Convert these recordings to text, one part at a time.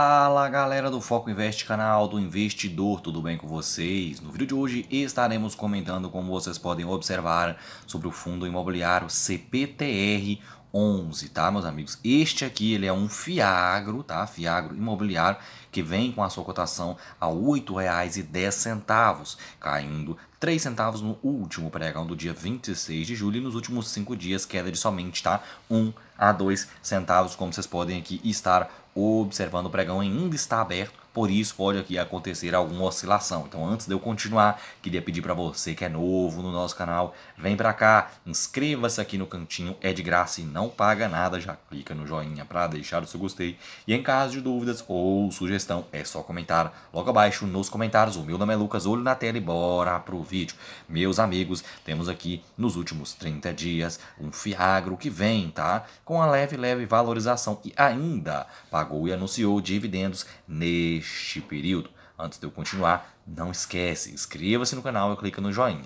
Fala galera do Foco Invest, canal do investidor, tudo bem com vocês? No vídeo de hoje estaremos comentando, como vocês podem observar, sobre o fundo imobiliário CPTR 11, tá, meus amigos? Este aqui, ele é um Fiagro, tá? Fiagro imobiliário que vem com a sua cotação a R$ 8,10, caindo 3 centavos no último pregão do dia 26 de julho e nos últimos 5 dias queda de somente, tá? 1 a 2 centavos, como vocês podem aqui estar observando, o pregão ainda está aberto, por isso pode aqui acontecer alguma oscilação. Então antes de eu continuar, queria pedir para você que é novo no nosso canal, vem para cá, inscreva-se aqui no cantinho, é de graça e não paga nada, já clica no joinha para deixar o seu gostei. E em caso de dúvidas ou sugestão, é só comentar logo abaixo nos comentários. O meu nome é Lucas, olho na tela e bora pro vídeo. Meus amigos, temos aqui nos últimos 30 dias um Fiagro que vem, tá? Com a leve, leve valorização e ainda pagou e anunciou dividendos neste este período. Antes de eu continuar, não esquece, inscreva-se no canal e clica no joinha.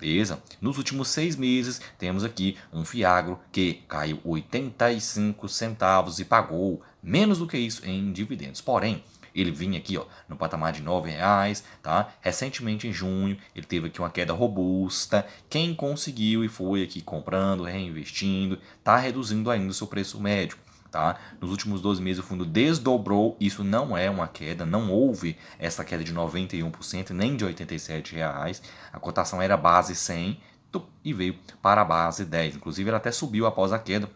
Beleza? Nos últimos seis meses, temos aqui um Fiagro que caiu 85 centavos e pagou menos do que isso em dividendos. Porém, ele vinha aqui ó, no patamar de R$ reais, tá? Recentemente, em junho, ele teve aqui uma queda robusta. Quem conseguiu e foi aqui comprando, reinvestindo, tá reduzindo ainda o seu preço médio. Tá? Nos últimos 12 meses o fundo desdobrou, isso não é uma queda, não houve essa queda de 91%, nem de R$ 87,00. A cotação era base 100 e veio para a base 10. Inclusive ela até subiu após a queda.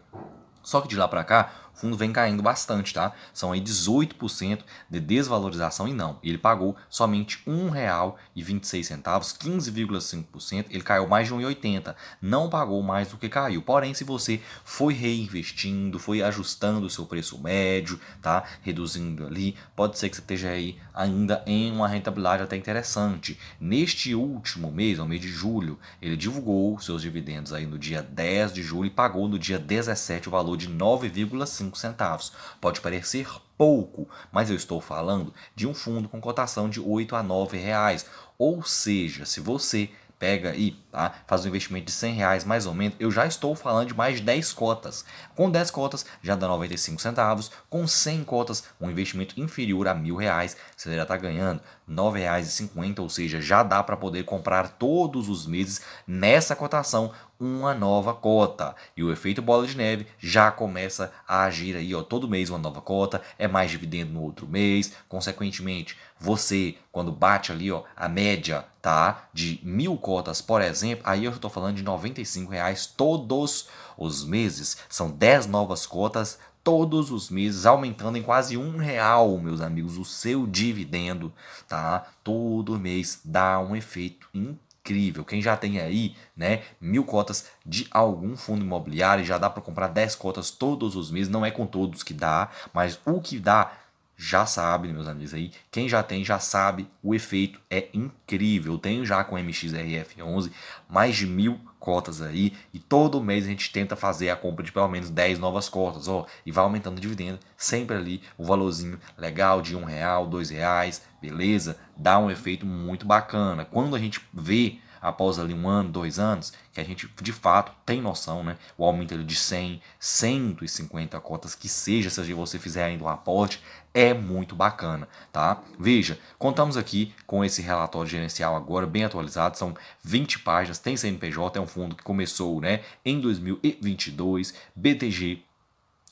Só que de lá para cá, fundo vem caindo bastante, tá? São aí 18% de desvalorização e não. Ele pagou somente R$ 1,26, 15,5%, ele caiu mais de 1,80. Não pagou mais do que caiu. Porém, se você foi reinvestindo, foi ajustando o seu preço médio, tá? Reduzindo ali, pode ser que você esteja aí ainda em uma rentabilidade até interessante. Neste último mês, no mês de julho, ele divulgou seus dividendos aí no dia 10 de julho e pagou no dia 17 o valor de 9,5 5 centavos. Pode parecer pouco, mas eu estou falando de um fundo com cotação de 8 a 9 reais. Ou seja, se você pega e tá, faz um investimento de 100 reais mais ou menos, eu já estou falando de mais de 10 cotas. Com 10 cotas já dá 95 centavos, com 100 cotas um investimento inferior a mil reais, você já está ganhando R$ 9,50, ou seja, já dá para poder comprar todos os meses nessa cotação uma nova cota. E o efeito bola de neve já começa a agir aí, ó, todo mês uma nova cota, é mais dividendo no outro mês, consequentemente, você quando bate ali, ó, a média, tá, de mil cotas, por exemplo, aí eu estou falando de 95 reais todos os meses, são 10 novas cotas todos os meses, aumentando em quase um real, meus amigos, o seu dividendo, tá? Todo mês dá um efeito incrível incrível. Quem já tem aí, né, mil cotas de algum fundo imobiliário, já dá para comprar 10 cotas todos os meses. Não é com todos que dá, mas o que dá já sabe, meus amigos aí. Quem já tem já sabe, o efeito é incrível. Eu tenho já com MXRF11 mais de mil cotas aí e todo mês a gente tenta fazer a compra de pelo menos 10 novas cotas, ó, e vai aumentando o dividendo, sempre ali o valorzinho legal de um real, dois reais, beleza? Dá um efeito muito bacana. Quando a gente vê após ali um ano, dois anos, que a gente de fato tem noção, né? O aumento ali de 100, 150 cotas que seja, se você fizer ainda um aporte, é muito bacana, tá? Veja, contamos aqui com esse relatório gerencial agora bem atualizado, são 20 páginas, tem CNPJ, é um fundo que começou, né, em 2022, BTG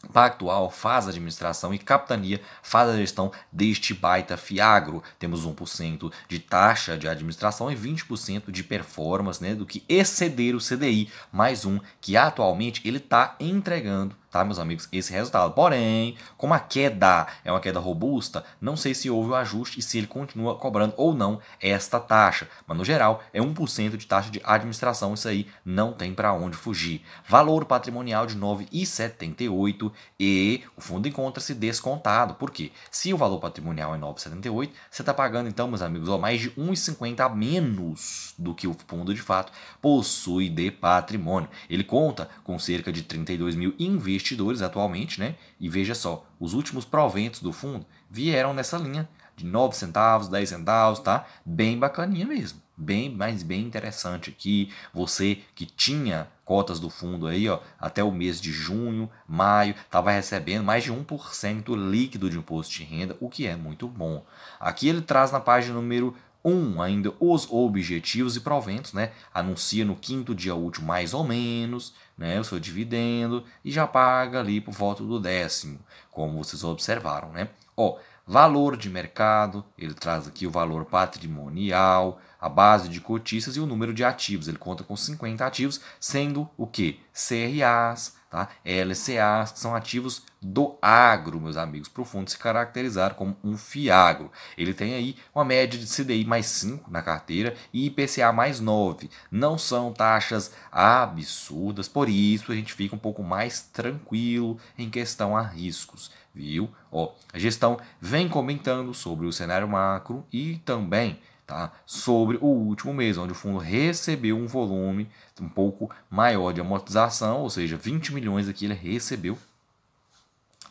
Pactual faz a administração e capitania faz a gestão deste baita fiagro. Temos 1% de taxa de administração e 20% de performance, né, do que exceder o CDI, mais um que atualmente ele está entregando tá, meus amigos, esse resultado. Porém, como a queda é uma queda robusta, não sei se houve o um ajuste e se ele continua cobrando ou não esta taxa. Mas no geral, é 1% de taxa de administração, isso aí não tem para onde fugir. Valor patrimonial de 9,78 e o fundo encontra-se descontado. Por quê? Se o valor patrimonial é 9,78, você está pagando então, meus amigos, ó, mais de 1,50 a menos do que o fundo de fato possui de patrimônio. Ele conta com cerca de 32 mil investidores investidores atualmente, né? E veja só, os últimos proventos do fundo vieram nessa linha de 9 centavos, 10 centavos, tá? Bem bacaninha mesmo. Bem, mas bem interessante aqui. Você que tinha cotas do fundo aí, ó, até o mês de junho, maio, estava recebendo mais de 1% líquido de imposto de renda, o que é muito bom. Aqui ele traz na página número 1. Ainda os objetivos e proventos, né? Anuncia no quinto dia útil mais ou menos, né? O seu dividendo e já paga ali por volta do décimo, como vocês observaram, né? Ó, valor de mercado, ele traz aqui o valor patrimonial, a base de cotistas e o número de ativos. Ele conta com 50 ativos, sendo o que? CRAs, tá? É, LCAs, que são ativos do agro, meus amigos, para o fundo se caracterizar como um fiagro. Ele tem aí uma média de CDI mais 5 na carteira e IPCA mais 9. Não são taxas absurdas, por isso a gente fica um pouco mais tranquilo em questão a riscos, viu? Ó, a gestão vem comentando sobre o cenário macro e também tá? sobre o último mês, onde o fundo recebeu um volume um pouco maior de amortização, ou seja, 20 milhões aqui ele recebeu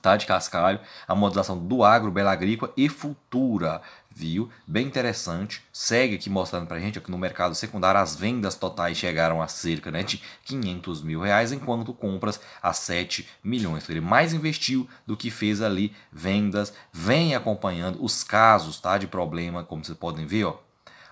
tá? de cascalho, a amortização do agro, bela agrícola e futura, viu? Bem interessante, segue aqui mostrando a gente que no mercado secundário as vendas totais chegaram a cerca né, de 500 mil reais, enquanto compras a 7 milhões. Então, ele mais investiu do que fez ali vendas, vem acompanhando os casos tá? de problema, como vocês podem ver, ó,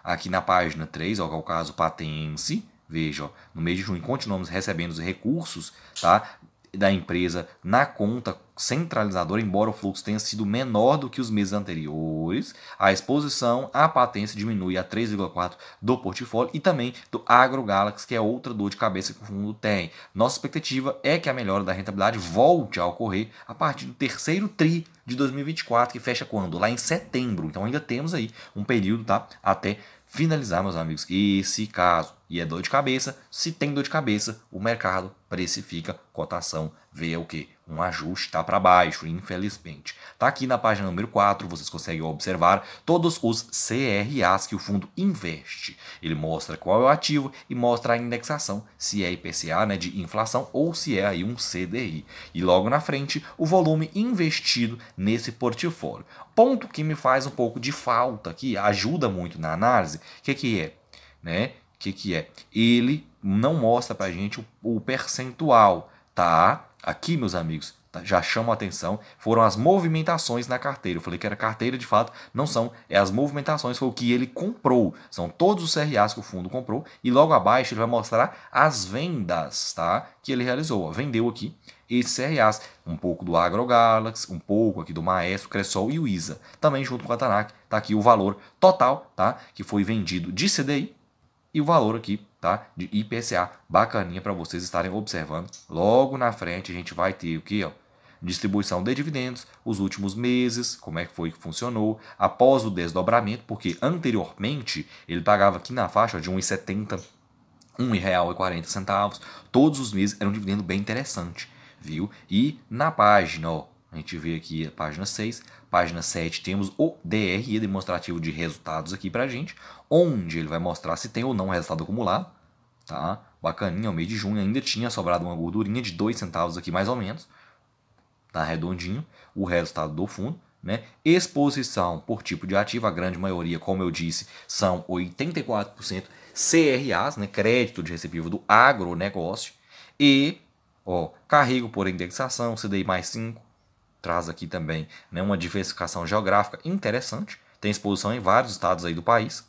Aqui na página 3, ó, é o caso patense, veja, ó, no mês de junho continuamos recebendo os recursos tá, da empresa na conta centralizadora, embora o fluxo tenha sido menor do que os meses anteriores, a exposição à patência diminui a 3,4% do portfólio e também do AgroGalaxy, que é outra dor de cabeça que o fundo tem. Nossa expectativa é que a melhora da rentabilidade volte a ocorrer a partir do terceiro TRI de 2024, que fecha quando? Lá em setembro. Então ainda temos aí um período tá, até finalizar, meus amigos, esse caso e é dor de cabeça. Se tem dor de cabeça, o mercado precifica cotação, vê o que? Um ajuste está para baixo, infelizmente. Está aqui na página número 4, vocês conseguem observar todos os CRAs que o fundo investe. Ele mostra qual é o ativo e mostra a indexação, se é IPCA, né, de inflação ou se é aí um CDI. E logo na frente, o volume investido nesse portfólio. Ponto que me faz um pouco de falta aqui, ajuda muito na análise, que que é, né? O que, que é? Ele não mostra para a gente o, o, percentual, tá? Aqui, meus amigos, tá? já chama a atenção, foram as movimentações na carteira. Eu falei que era carteira, de fato, não são. É as movimentações, foi o que ele comprou. São todos os CRAs que o fundo comprou. E logo abaixo ele vai mostrar as vendas, tá? Que ele realizou. Ó, vendeu aqui esses CRAs. Um pouco do Galaxy, um pouco aqui do Maestro, Cressol e o ISA. Também junto com a Tanak, tá aqui o valor total, tá? Que foi vendido de CDI e o valor aqui tá? de IPCA, bacaninha para vocês estarem observando. Logo na frente a gente vai ter o que? Ó, distribuição de dividendos, os últimos meses, como é que foi que funcionou, após o desdobramento, porque anteriormente ele pagava aqui na faixa ó, de 1,70, R$ 1,40, todos os meses era um dividendo bem interessante, viu? E na página, ó, a gente vê aqui a página 6, página 7, temos o DRE, é demonstrativo de resultados aqui para a gente, onde ele vai mostrar se tem ou não resultado acumulado. Tá? Bacaninha, ao mês de junho ainda tinha sobrado uma gordurinha de 2 centavos aqui mais ou menos. Tá redondinho o resultado do fundo. Né? Exposição por tipo de ativo, a grande maioria, como eu disse, são 84% CRAs, né? crédito de recebível do agronegócio, e ó, carrego por indexação, CDI mais 5, traz aqui também né, uma diversificação geográfica interessante. Tem exposição em vários estados aí do país.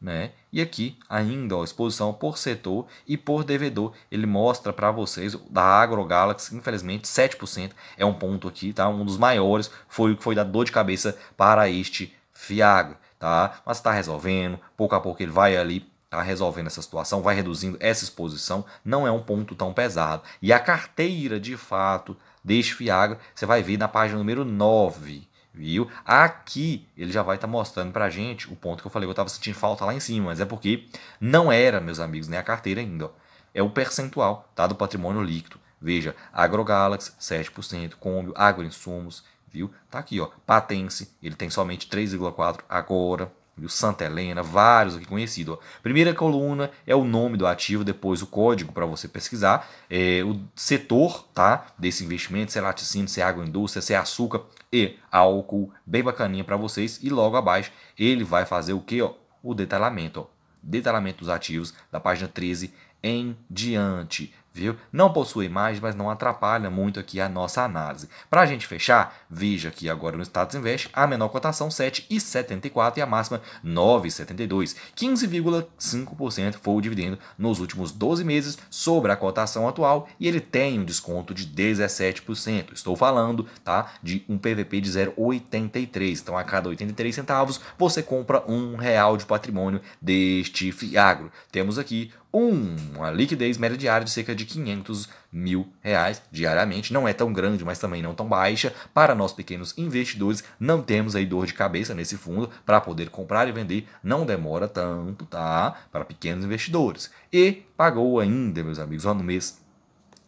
Né? E aqui ainda a exposição por setor e por devedor, ele mostra para vocês da AgroGalaxy, infelizmente 7% é um ponto aqui, tá? Um dos maiores foi o que foi da dor de cabeça para este Fiagro, tá? Mas está resolvendo, pouco a pouco ele vai ali tá resolvendo essa situação, vai reduzindo essa exposição, não é um ponto tão pesado. E a carteira de fato deste Fiagro, você vai ver na página número 9, viu? Aqui ele já vai estar tá mostrando para gente o ponto que eu falei que eu estava sentindo falta lá em cima, mas é porque não era, meus amigos, nem a carteira ainda. Ó. É o percentual tá, do patrimônio líquido. Veja, AgroGalaxy, 7%, Combio, Agroinsumos, viu? Tá aqui, ó. Patense, ele tem somente 3,4% agora, o Santa Helena, vários aqui conhecidos. Primeira coluna é o nome do ativo, depois o código para você pesquisar, é, o setor tá, desse investimento, se é laticínio, se é agroindústria, se é açúcar e álcool, bem bacaninha para vocês. E logo abaixo ele vai fazer o que? O detalhamento. Ó, detalhamento dos ativos da página 13 em diante viu? Não possui mais, mas não atrapalha muito aqui a nossa análise. Para a gente fechar, veja aqui agora no Status Invest, a menor cotação 7,74 e a máxima 9,72. 15,5% foi o dividendo nos últimos 12 meses sobre a cotação atual e ele tem um desconto de 17%. Estou falando, tá, de um PVP de 0,83. Então a cada 83 centavos você compra um real de patrimônio deste Fiagro. Temos aqui uma liquidez média diária de cerca de 500 mil reais diariamente. Não é tão grande, mas também não tão baixa. Para nós pequenos investidores, não temos aí dor de cabeça nesse fundo para poder comprar e vender. Não demora tanto, tá? Para pequenos investidores. E pagou ainda, meus amigos, ó, no mês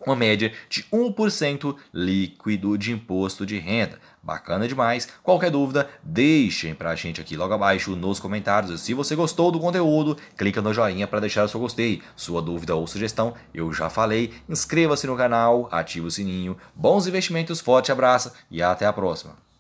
uma média de 1% líquido de imposto de renda. Bacana demais. Qualquer dúvida, deixem pra gente aqui logo abaixo nos comentários. Se você gostou do conteúdo, clica no joinha para deixar o seu gostei. Sua dúvida ou sugestão, eu já falei. Inscreva-se no canal, ative o sininho. Bons investimentos, forte abraço e até a próxima.